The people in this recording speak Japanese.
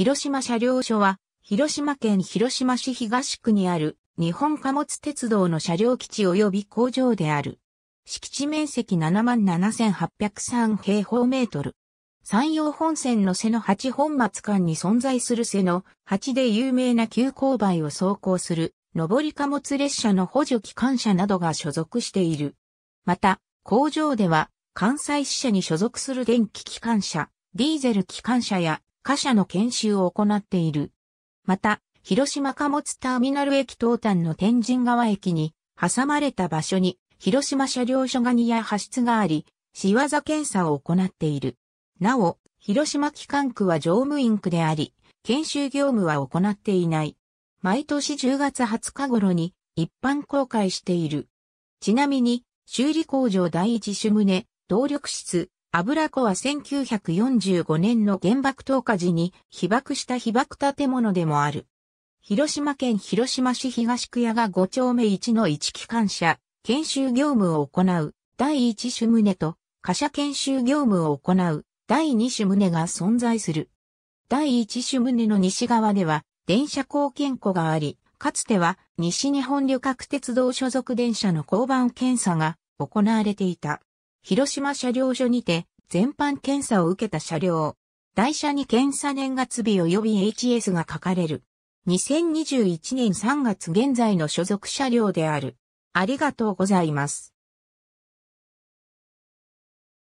広島車両所は、広島県広島市東区にある日本貨物鉄道の車両基地及び工場である。敷地面積77,803平方メートル。山陽本線の瀬の八本松間に存在する瀬の八で有名な急勾配を走行する上り貨物列車の補助機関車などが所属している。また、工場では関西支社に所属する電気機関車、ディーゼル機関車や貨車の研修を行っている。また、広島貨物ターミナル駅東端の天神川駅に挟まれた場所に広島車両所がニや発出があり、仕業検査を行っている。なお、広島機関区は乗務員区であり、研修業務は行っていない。毎年10月20日頃に一般公開している。ちなみに、修理工場第一種棟、動力室、油子は1945年の原爆投下時に被爆した被爆建物でもある。広島県広島市東区屋が5丁目1の1機関車、研修業務を行う第1種棟と、貨車研修業務を行う第2種棟が存在する。第1種棟の西側では電車貢献庫があり、かつては西日本旅客鉄道所属電車の交番検査が行われていた。広島車両所にて全般検査を受けた車両。台車に検査年月日及び HS が書かれる。2021年3月現在の所属車両である。ありがとうございます。